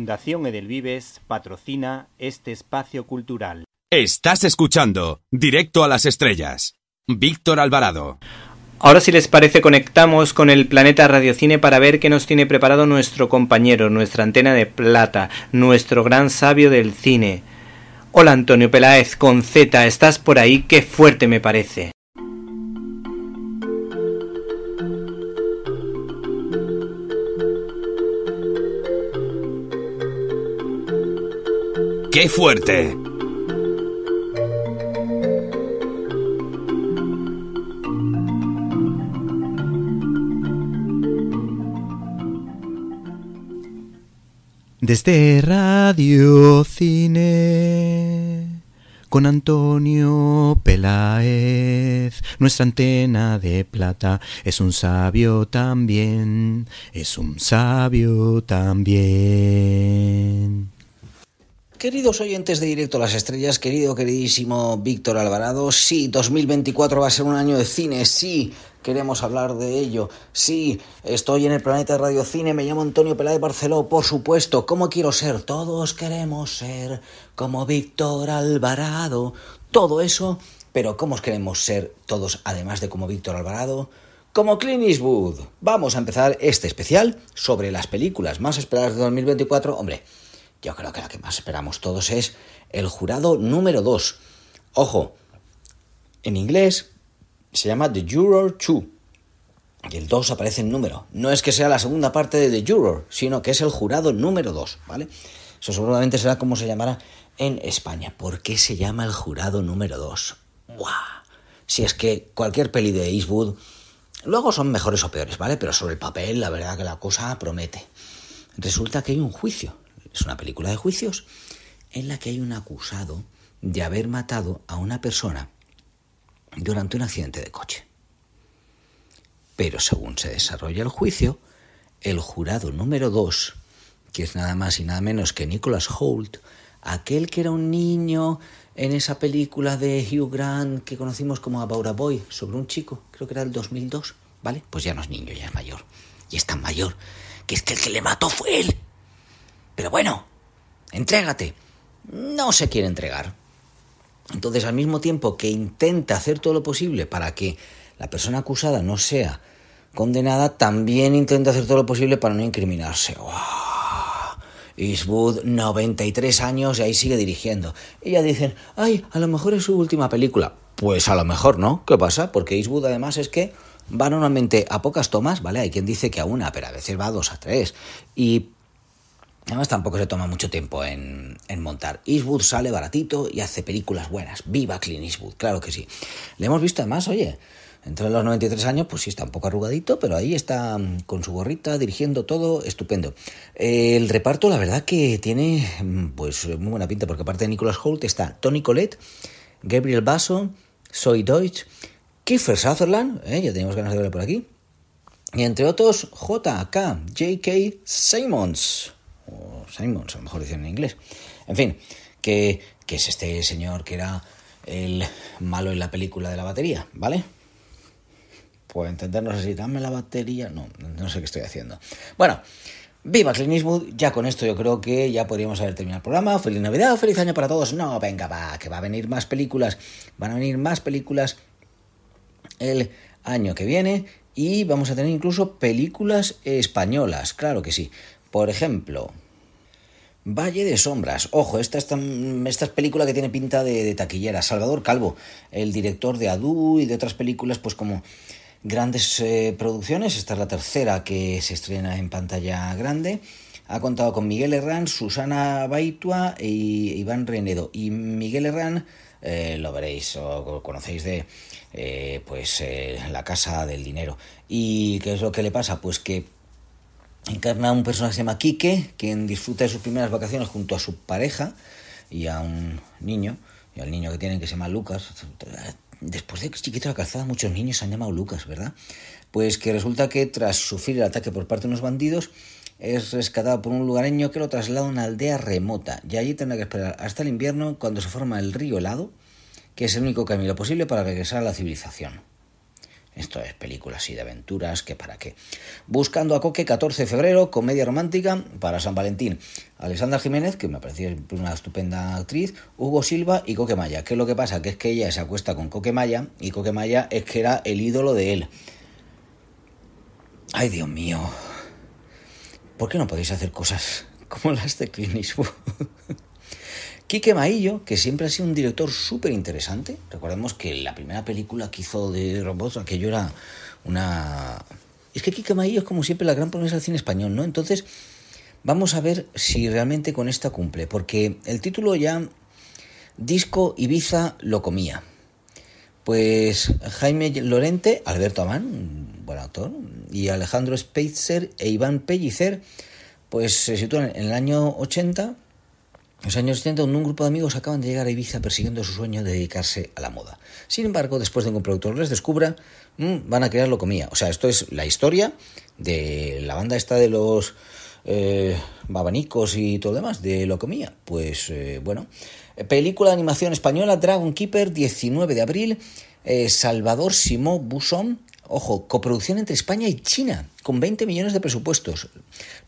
Fundación Edelvives patrocina este espacio cultural. Estás escuchando Directo a las Estrellas. Víctor Alvarado. Ahora si les parece conectamos con el planeta Radiocine para ver qué nos tiene preparado nuestro compañero, nuestra antena de plata, nuestro gran sabio del cine. Hola Antonio Peláez con Z, ¿estás por ahí? Qué fuerte me parece. fuerte. Desde Radio Cine con Antonio Peláez, nuestra antena de plata es un sabio también, es un sabio también. Queridos oyentes de Directo las Estrellas, querido, queridísimo Víctor Alvarado, sí, 2024 va a ser un año de cine, sí, queremos hablar de ello, sí, estoy en el planeta de Radio Cine, me llamo Antonio Peláez Barceló, por supuesto, ¿cómo quiero ser? Todos queremos ser como Víctor Alvarado, todo eso, pero ¿cómo queremos ser todos, además de como Víctor Alvarado? Como Clint Eastwood. Vamos a empezar este especial sobre las películas más esperadas de 2024, hombre yo creo que la que más esperamos todos es el jurado número 2. Ojo, en inglés se llama The Juror 2. Y el 2 aparece en número. No es que sea la segunda parte de The Juror, sino que es el jurado número 2, ¿vale? Eso seguramente será como se llamará en España. ¿Por qué se llama el jurado número 2? ¡Buah! Si es que cualquier peli de Eastwood, luego son mejores o peores, ¿vale? Pero sobre el papel, la verdad que la cosa promete. Resulta que hay un juicio es una película de juicios, en la que hay un acusado de haber matado a una persona durante un accidente de coche. Pero según se desarrolla el juicio, el jurado número dos, que es nada más y nada menos que Nicholas Holt, aquel que era un niño en esa película de Hugh Grant que conocimos como About a Boy, sobre un chico, creo que era el 2002, ¿vale? Pues ya no es niño, ya es mayor. Y es tan mayor que es que el que le mató fue él. Pero bueno, entrégate. No se quiere entregar. Entonces, al mismo tiempo que intenta hacer todo lo posible para que la persona acusada no sea condenada, también intenta hacer todo lo posible para no incriminarse. ¡Wow! Eastwood, 93 años y ahí sigue dirigiendo. Y ya dicen, ay, a lo mejor es su última película. Pues a lo mejor no. ¿Qué pasa? Porque Eastwood además es que va normalmente a pocas tomas, ¿vale? Hay quien dice que a una, pero a veces va a dos, a tres. Y Además tampoco se toma mucho tiempo en, montar. Eastwood sale baratito y hace películas buenas. Viva Clint Eastwood, claro que sí. Le hemos visto además, oye, entre los 93 años, pues sí está un poco arrugadito, pero ahí está mm, con su gorrita dirigiendo todo, estupendo. El reparto la verdad que tiene mm, pues muy buena pinta, porque aparte de Nicholas Holt está Tony Collette, Gabriel Basso, Soy Deutsch, Kiefer Sutherland, eh, ya teníamos ganas de verlo por aquí, y entre otros JK, JK Simons o Simons, mejor dicen en inglés. En fin, que, es este señor que era el malo en la película de la batería, ¿vale? Pues entendernos así, dame la batería. No, no sé qué estoy haciendo. Bueno, viva Clint Ya con esto yo creo que ya podríamos haber terminado el programa. Feliz Navidad, feliz año para todos. No, venga, va, que va a venir más películas. Van a venir más películas el año que viene. Y vamos a tener incluso películas españolas, claro que sí. Por ejemplo, Valle de Sombras. Ojo, esta, esta es película que tiene pinta de, taquillera. Salvador Calvo, el director de Adu y de otras películas, pues como grandes eh, producciones. Esta es la tercera que se estrena en pantalla grande. Ha contado con Miguel Herrán, Susana Baitua e Iván Renedo. Y Miguel Herrán eh, lo veréis o conocéis de eh, pues la Casa del Dinero. ¿Y qué es lo que le pasa? Pues que encarna a un personaje que se llama Quique, quien disfruta de sus primeras vacaciones junto a su pareja y a un niño, y al niño que tienen que se llama Lucas. Después de que chiquito la calzada, muchos niños se han llamado Lucas, ¿verdad? Pues que resulta que tras sufrir el ataque por parte de unos bandidos, es rescatado por un lugareño que lo traslada a una aldea remota y allí tendrá que esperar hasta el invierno cuando se forma el río helado, que es el único camino posible para regresar a la civilización. Esto es películas y de aventuras, que para qué. Buscando a Coque, 14 de febrero, comedia romántica para San Valentín. Alexandra Jiménez, que me parece una estupenda actriz, Hugo Silva y Coque Maya. ¿Qué es lo que pasa? Que es que ella se acuesta con Coque Maya y Coque Maya es que era el ídolo de él. Ay, Dios mío. ¿Por qué no podéis hacer cosas como las de Clint Quique Maillo, que siempre ha sido un director súper interesante. Recordemos que la primera película que hizo de robots, aquello era una... Es que Quique Maillo es como siempre la gran promesa del cine español, ¿no? Entonces, vamos a ver si realmente con esta cumple, porque el título ya Disco Ibiza lo comía. Pues Jaime Lorente, Alberto Amán, un buen actor, y Alejandro Speitzer e Iván Pellicer, pues se sitúan en el año 80 en los años 70, un grupo de amigos acaban de llegar a Ibiza persiguiendo su sueño de dedicarse a la moda. Sin embargo, después de que un productor les descubra, mm, van a crear lo comía. O sea, esto es la historia de la banda esta de los eh, babanicos y todo lo demás, de lo comía. Pues eh, bueno, eh, película de animación española Dragon Keeper, 19 de abril, Salvador Simó Busón, Ojo, coproducción entre España y China, con 20 millones de presupuestos.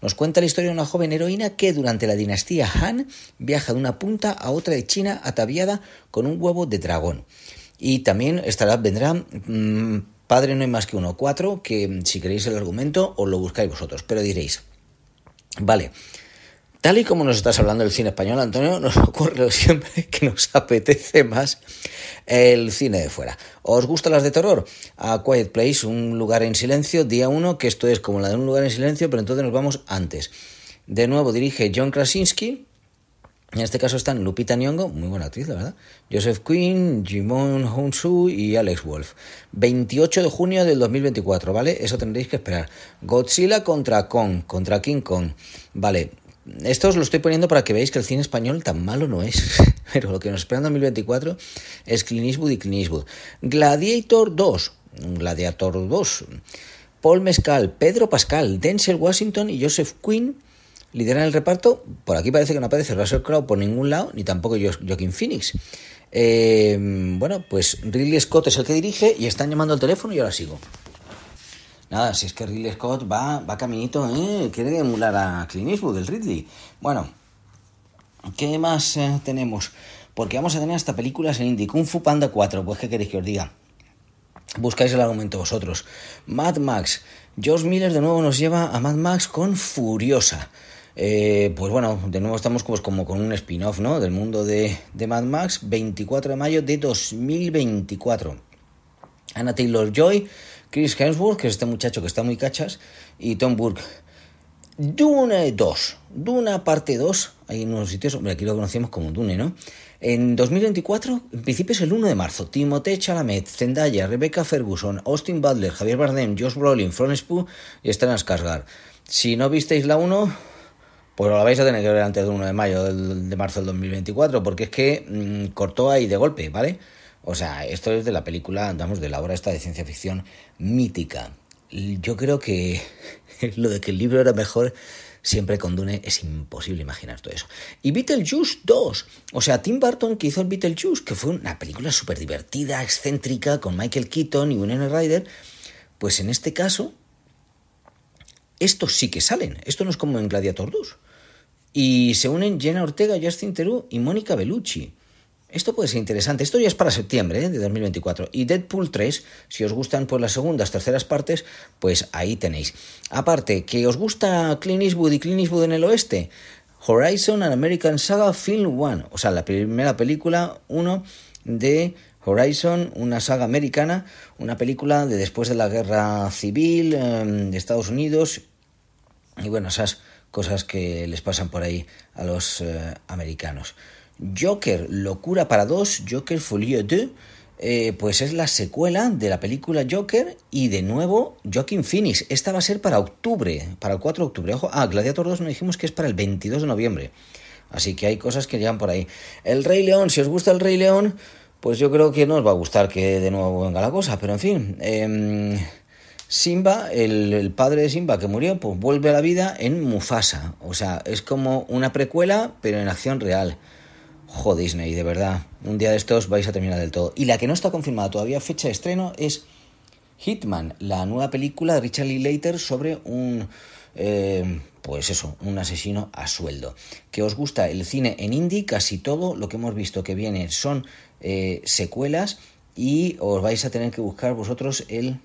Nos cuenta la historia de una joven heroína que durante la dinastía Han viaja de una punta a otra de China ataviada con un huevo de dragón. Y también estará, vendrá mm, Padre no hay más que uno, cuatro, que si queréis el argumento os lo buscáis vosotros, pero diréis, vale, Tal y como nos estás hablando del cine español, Antonio, nos ocurre siempre que nos apetece más el cine de fuera. ¿Os gustan las de terror? A Quiet Place, un lugar en silencio, día 1, que esto es como la de un lugar en silencio, pero entonces nos vamos antes. De nuevo dirige John Krasinski. En este caso están Lupita Nyong'o, muy buena actriz, la verdad, Joseph Quinn, Jimon Hounsou y Alex Wolf. 28 de junio del 2024, ¿vale? Eso tendréis que esperar. Godzilla contra Kong, contra King Kong. Vale, esto os lo estoy poniendo para que veáis que el cine español tan malo no es. Pero lo que nos espera en 2024 es Clint Eastwood y Clint Gladiator 2. Gladiator 2. Paul Mescal, Pedro Pascal, Denzel Washington y Joseph Quinn lideran el reparto. Por aquí parece que no aparece Russell Crowe por ningún lado, ni tampoco Joaquin Phoenix. Eh, bueno, pues Ridley Scott es el que dirige y están llamando al teléfono y ahora sigo. Nada, si es que Ridley Scott va, va caminito, ¿eh? quiere emular a Clint Eastwood, el Ridley. Bueno, ¿qué más eh, tenemos? Porque vamos a tener hasta películas en indie. Kung Fu Panda 4, pues ¿qué queréis que os diga? Buscáis el argumento vosotros. Mad Max. George Miller de nuevo nos lleva a Mad Max con Furiosa. Eh, pues bueno, de nuevo estamos pues, como con un spin-off, ¿no? Del mundo de, de Mad Max, 24 de mayo de 2024. Ana Taylor Joy Chris Hemsworth, que es este muchacho que está muy cachas, y Tom Burke. Dune 2, Dune parte 2, hay unos sitios, hombre, aquí lo conocemos como Dune, ¿no? En 2024, en principio es el 1 de marzo, Timothée Chalamet, Zendaya, Rebecca Ferguson, Austin Butler, Javier Bardem, Josh Brolin, Florence Pugh y Esther Skarsgård. Si no visteis la 1, pues la vais a tener que ver antes del 1 de mayo, de marzo del 2024, porque es que mm, cortó ahí de golpe, ¿vale? O sea, esto es de la película, andamos de la obra esta de ciencia ficción mítica. Yo creo que lo de que el libro era mejor siempre con Dune es imposible imaginar todo eso. Y Beetlejuice 2, o sea, Tim Burton que hizo el Beetlejuice, que fue una película súper divertida, excéntrica, con Michael Keaton y Winona Ryder, pues en este caso, estos sí que salen. Esto no es como en Gladiator 2. Y se unen Jenna Ortega, Justin Theroux y Mónica Bellucci. Esto puede ser interesante. Esto ya es para septiembre ¿eh? de 2024. Y Deadpool 3, si os gustan pues, las segundas, terceras partes, pues ahí tenéis. Aparte, que os gusta Clint Eastwood y Clint Eastwood en el oeste, Horizon and American Saga Film 1, o sea, la primera película uno de Horizon, una saga americana, una película de después de la guerra civil em, de Estados Unidos y bueno, esas cosas que les pasan por ahí a los eh, americanos. Joker, Locura para dos, Joker Folio 2, eh, pues es la secuela de la película Joker y de nuevo Joaquin Phoenix. Esta va a ser para octubre, para el 4 de octubre. Ojo, ah, Gladiator 2 nos dijimos que es para el 22 de noviembre. Así que hay cosas que llegan por ahí. El Rey León, si os gusta el Rey León, pues yo creo que no os va a gustar que de nuevo venga la cosa, pero en fin. Em, Simba, el, el, padre de Simba que murió, pues vuelve a la vida en Mufasa. O sea, es como una precuela, pero en acción real. Jo Disney, de verdad. Un día de estos vais a terminar del todo. Y la que no está confirmada todavía fecha de estreno es Hitman, la nueva película de Richard Lee later sobre un eh, pues eso, un asesino a sueldo. Que os gusta el cine en indie, casi todo lo que hemos visto que viene son eh, secuelas y os vais a tener que buscar vosotros el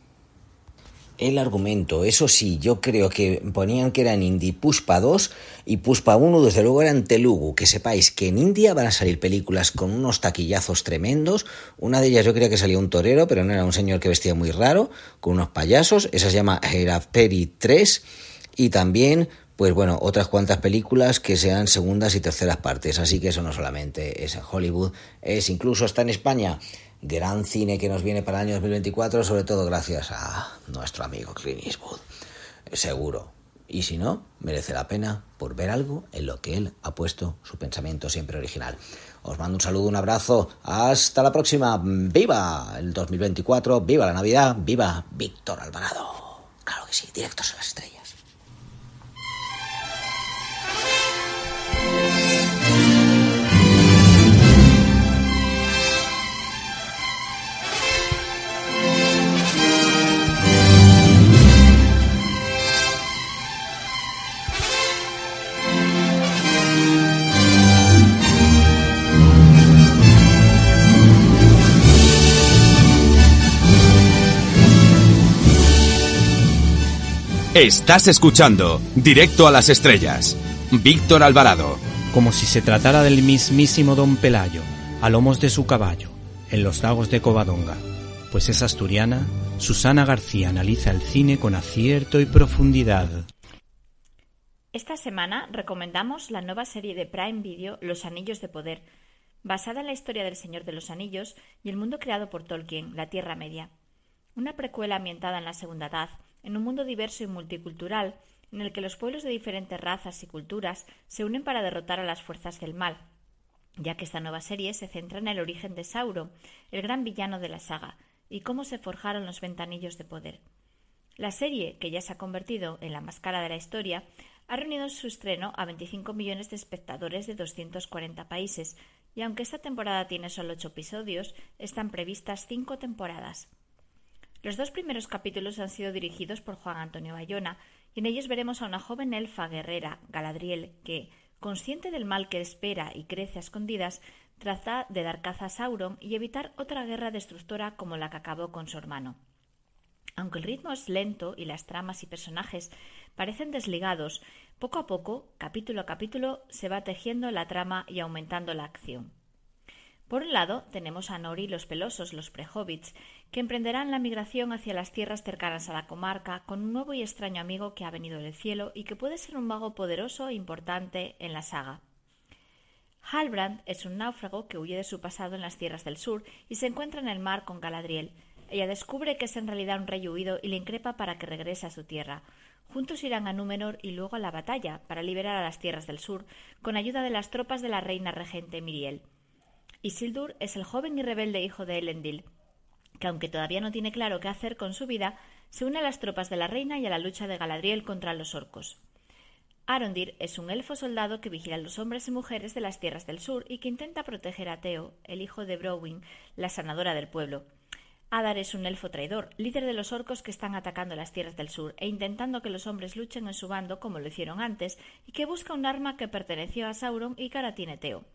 el argumento. Eso sí, yo creo que ponían que eran Indie Puspa 2 y Puspa 1, desde luego eran Telugu. Que sepáis que en India van a salir películas con unos taquillazos tremendos. Una de ellas yo creía que salía un torero, pero no era un señor que vestía muy raro, con unos payasos. Esa se llama Peri 3. Y también pues bueno, otras cuantas películas que sean segundas y terceras partes. Así que eso no solamente es en Hollywood, es incluso hasta en España gran cine que nos viene para el año 2024, sobre todo gracias a nuestro amigo Clint Eastwood. Seguro. Y si no, merece la pena por ver algo en lo que él ha puesto su pensamiento siempre original. Os mando un saludo, un abrazo. Hasta la próxima. ¡Viva el 2024! ¡Viva la Navidad! ¡Viva Víctor Alvarado! Claro que sí, directos a las estrellas. Estás escuchando Directo a las Estrellas. Víctor Alvarado. Como si se tratara del mismísimo don Pelayo, a lomos de su caballo, en los lagos de Covadonga. Pues es asturiana, Susana García analiza el cine con acierto y profundidad. Esta semana recomendamos la nueva serie de Prime Video Los Anillos de Poder, basada en la historia del Señor de los Anillos y el mundo creado por Tolkien, la Tierra Media. Una precuela ambientada en la Segunda Edad, en un mundo diverso y multicultural, en el que los pueblos de diferentes razas y culturas se unen para derrotar a las fuerzas del mal, ya que esta nueva serie se centra en el origen de Sauron, el gran villano de la saga, y cómo se forjaron los ventanillos de poder. La serie, que ya se ha convertido en la más cara de la historia, ha reunido en su estreno a 25 millones de espectadores de 240 países, y aunque esta temporada tiene solo ocho episodios, están previstas cinco temporadas. Los dos primeros capítulos han sido dirigidos por Juan Antonio Bayona, y en ellos veremos a una joven elfa guerrera, Galadriel, que, consciente del mal que espera y crece a escondidas, trata de dar caza a Sauron y evitar otra guerra destructora como la que acabó con su hermano. Aunque el ritmo es lento y las tramas y personajes parecen desligados, poco a poco, capítulo a capítulo, se va tejiendo la trama y aumentando la acción. Por un lado, tenemos a Nori los Pelosos, los Prehobbits, que emprenderán la migración hacia las tierras cercanas a la comarca con un nuevo y extraño amigo que ha venido del cielo y que puede ser un mago poderoso e importante en la saga. Halbrand es un náufrago que huye de su pasado en las tierras del sur y se encuentra en el mar con Galadriel. Ella descubre que es en realidad un rey huido y le increpa para que regrese a su tierra. Juntos irán a Númenor y luego a la batalla para liberar a las tierras del sur, con ayuda de las tropas de la reina regente Miriel. Isildur es el joven y rebelde hijo de Elendil, que aunque todavía no tiene claro qué hacer con su vida, se une a las tropas de la reina y a la lucha de Galadriel contra los orcos. Arondir es un elfo soldado que vigila a los hombres y mujeres de las tierras del sur y que intenta proteger a Teo, el hijo de Browin, la sanadora del pueblo. Adar es un elfo traidor, líder de los orcos que están atacando las tierras del sur e intentando que los hombres luchen en su bando como lo hicieron antes y que busca un arma que perteneció a Sauron y que ahora tiene Teo.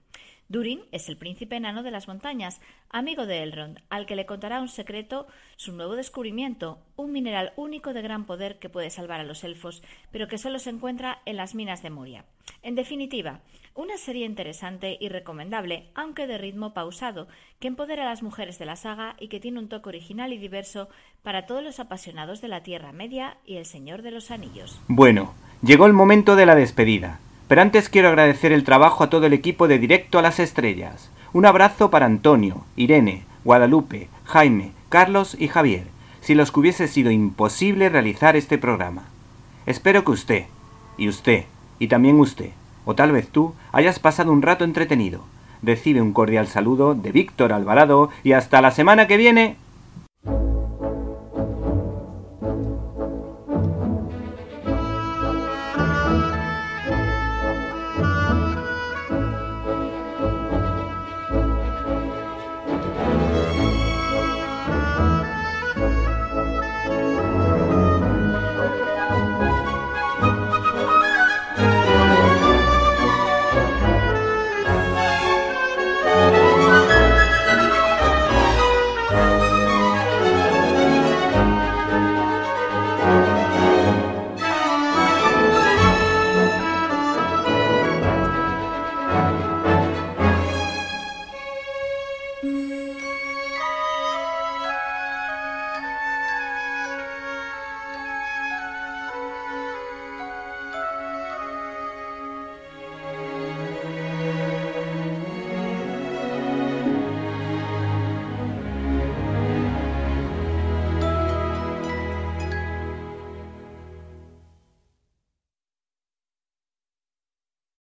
Durin es el príncipe enano de las montañas, amigo de Elrond, al que le contará un secreto, su nuevo descubrimiento, un mineral único de gran poder que puede salvar a los elfos, pero que solo se encuentra en las minas de Moria. En definitiva, una serie interesante y recomendable, aunque de ritmo pausado, que empodera a las mujeres de la saga y que tiene un toque original y diverso para todos los apasionados de la Tierra Media y el Señor de los Anillos. Bueno, llegó el momento de la despedida. Pero antes quiero agradecer el trabajo a todo el equipo de Directo a las Estrellas. Un abrazo para Antonio, Irene, Guadalupe, Jaime, Carlos y Javier, si los que hubiese sido imposible realizar este programa. Espero que usted, y usted, y también usted, o tal vez tú, hayas pasado un rato entretenido. Recibe un cordial saludo de Víctor Alvarado y hasta la semana que viene.